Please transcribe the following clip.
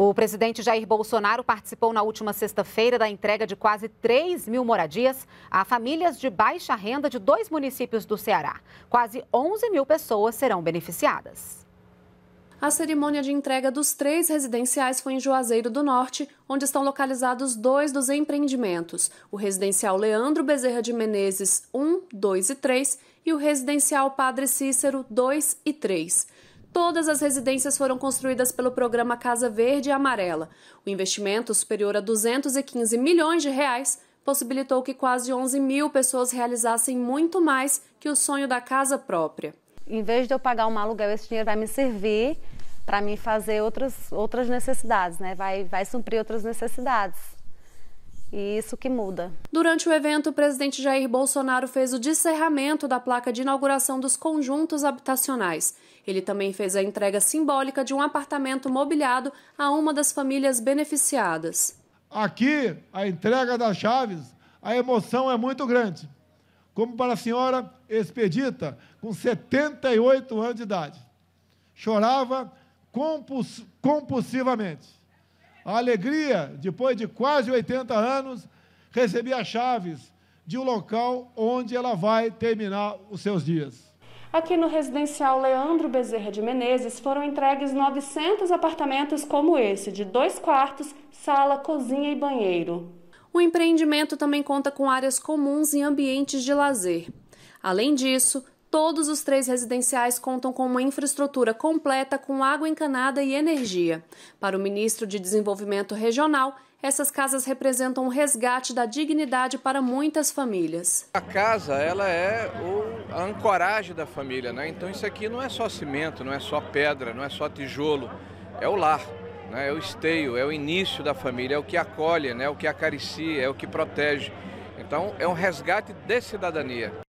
O presidente Jair Bolsonaro participou na última sexta-feira da entrega de quase 3 mil moradias a famílias de baixa renda de dois municípios do Ceará. Quase 11 mil pessoas serão beneficiadas. A cerimônia de entrega dos três residenciais foi em Juazeiro do Norte, onde estão localizados dois dos empreendimentos: o residencial Leandro Bezerra de Menezes 1, 2 e 3 e o residencial Padre Cícero 2 e 3. Todas as residências foram construídas pelo programa Casa Verde e Amarela. O investimento, superior a 215 milhões de reais, possibilitou que quase 11 mil pessoas realizassem muito mais que o sonho da casa própria. Em vez de eu pagar um aluguel, esse dinheiro vai me servir para mim fazer outras, outras necessidades, né? vai, vai suprir outras necessidades. E isso que muda. Durante o evento, o presidente Jair Bolsonaro fez o descerramento da placa de inauguração dos conjuntos habitacionais. Ele também fez a entrega simbólica de um apartamento mobiliado a uma das famílias beneficiadas. Aqui, a entrega das chaves, a emoção é muito grande. Como para a senhora Expedita, com 78 anos de idade. Chorava compuls compulsivamente a alegria, depois de quase 80 anos, receber as chaves de um local onde ela vai terminar os seus dias. Aqui no residencial Leandro Bezerra de Menezes foram entregues 900 apartamentos como esse, de dois quartos, sala, cozinha e banheiro. O empreendimento também conta com áreas comuns e ambientes de lazer. Além disso, Todos os três residenciais contam com uma infraestrutura completa com água encanada e energia. Para o ministro de Desenvolvimento Regional, essas casas representam um resgate da dignidade para muitas famílias. A casa, ela é o, a ancoragem da família, né? Então isso aqui não é só cimento, não é só pedra, não é só tijolo, é o lar, né? É o esteio, é o início da família, é o que acolhe, né? É o que acaricia, é o que protege. Então é um resgate de cidadania.